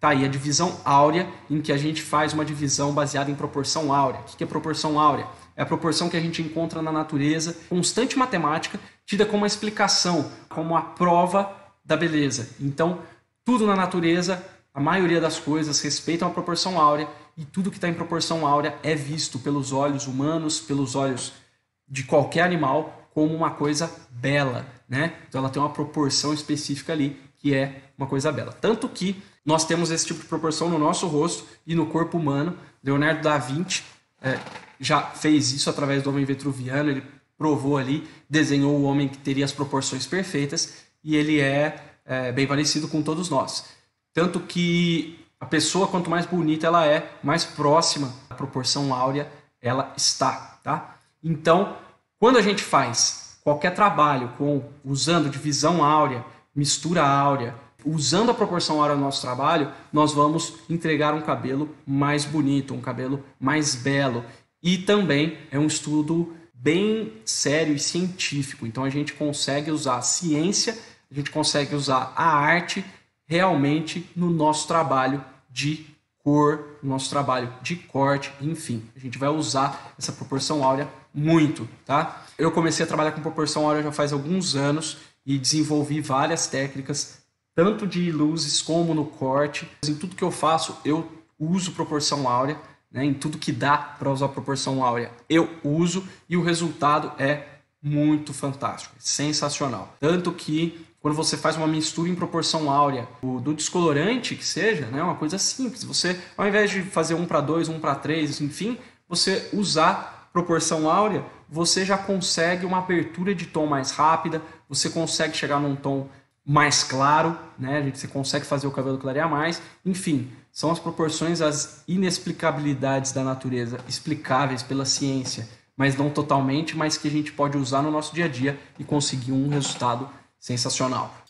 Tá aí a divisão áurea, em que a gente faz uma divisão baseada em proporção áurea. O que é proporção áurea? É a proporção que a gente encontra na natureza, constante matemática, tida como a explicação, como a prova da beleza. Então, tudo na natureza, a maioria das coisas respeitam a proporção áurea e tudo que está em proporção áurea é visto pelos olhos humanos, pelos olhos de qualquer animal, como uma coisa bela, né? Então ela tem uma proporção específica ali que é uma coisa bela. Tanto que nós temos esse tipo de proporção no nosso rosto e no corpo humano. Leonardo da Vinci é, já fez isso através do homem vetruviano, ele provou ali, desenhou o homem que teria as proporções perfeitas e ele é, é bem parecido com todos nós. Tanto que a pessoa, quanto mais bonita ela é, mais próxima da proporção áurea ela está, tá? Então, quando a gente faz qualquer trabalho com usando divisão áurea, mistura áurea, usando a proporção áurea do nosso trabalho, nós vamos entregar um cabelo mais bonito, um cabelo mais belo. E também é um estudo bem sério e científico. Então a gente consegue usar a ciência, a gente consegue usar a arte realmente no nosso trabalho de cor, no nosso trabalho de corte, enfim. A gente vai usar essa proporção áurea muito, tá? Eu comecei a trabalhar com proporção áurea já faz alguns anos e desenvolvi várias técnicas, tanto de luzes como no corte. Em tudo que eu faço, eu uso proporção áurea, né? em tudo que dá para usar proporção áurea, eu uso e o resultado é muito fantástico, sensacional. Tanto que quando você faz uma mistura em proporção áurea do descolorante que seja, né, uma coisa simples, você ao invés de fazer um para dois, um para três, enfim, você usar proporção áurea, você já consegue uma abertura de tom mais rápida, você consegue chegar num tom mais claro, né? Você consegue fazer o cabelo clarear mais. Enfim, são as proporções, as inexplicabilidades da natureza, explicáveis pela ciência, mas não totalmente, mas que a gente pode usar no nosso dia a dia e conseguir um resultado sensacional.